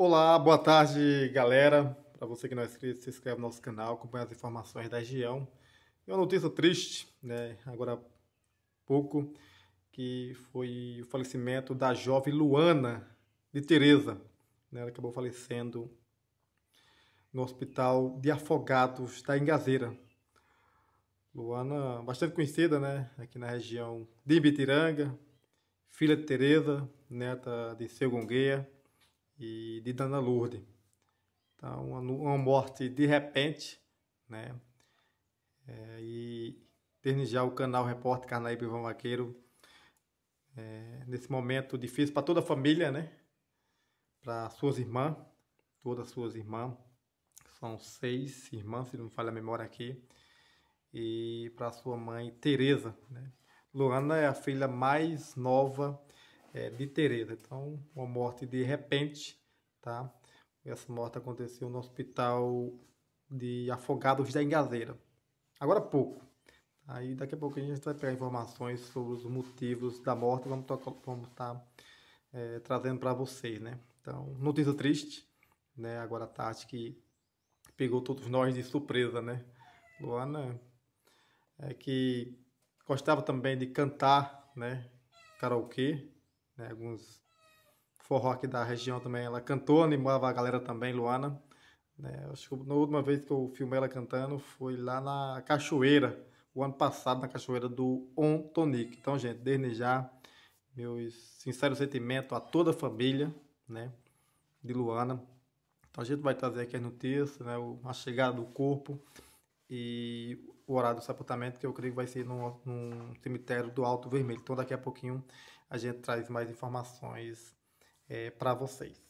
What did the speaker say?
Olá, boa tarde, galera. Para você que não é inscrito, se inscreve no nosso canal, acompanha as informações da região. E uma notícia triste, né? Agora há pouco, que foi o falecimento da jovem Luana de Tereza. Né? Ela acabou falecendo no hospital de Afogados da Ingazeira. Luana, bastante conhecida, né? Aqui na região de Ibitiranga, filha de Tereza, neta de Seu Gongueia e de Dana Lourdes. Então, uma, uma morte de repente, né? É, e já o canal Repórter Carnaíba Ivan Vaqueiro é, nesse momento difícil para toda a família, né? Para suas irmãs, todas suas irmãs, são seis irmãs, se não me falha a memória aqui, e para sua mãe Teresa, né? Luana é a filha mais nova é, de Tereza. Então, uma morte de repente, tá? Essa morte aconteceu no hospital de Afogados da Engazeira. Agora há pouco. Aí daqui a pouco a gente vai pegar informações sobre os motivos da morte. Vamos estar tá, é, trazendo para vocês, né? Então, notícia triste, né? Agora a tarde que pegou todos nós de surpresa, né? Luana, é, que gostava também de cantar, né? Karaokê, né, alguns forró aqui da região também. Ela cantou, animava né, a galera também, Luana. Né? Acho que na última vez que eu filmei ela cantando foi lá na Cachoeira, o ano passado, na Cachoeira do Ontonic. Então, gente, desde já, meus sinceros sentimentos a toda a família né, de Luana. Então, a gente vai trazer aqui as notícias, né, a chegada do corpo e o horário do sepultamento, que eu creio que vai ser num, num cemitério do Alto Vermelho. Então, daqui a pouquinho a gente traz mais informações é, eh, para vocês.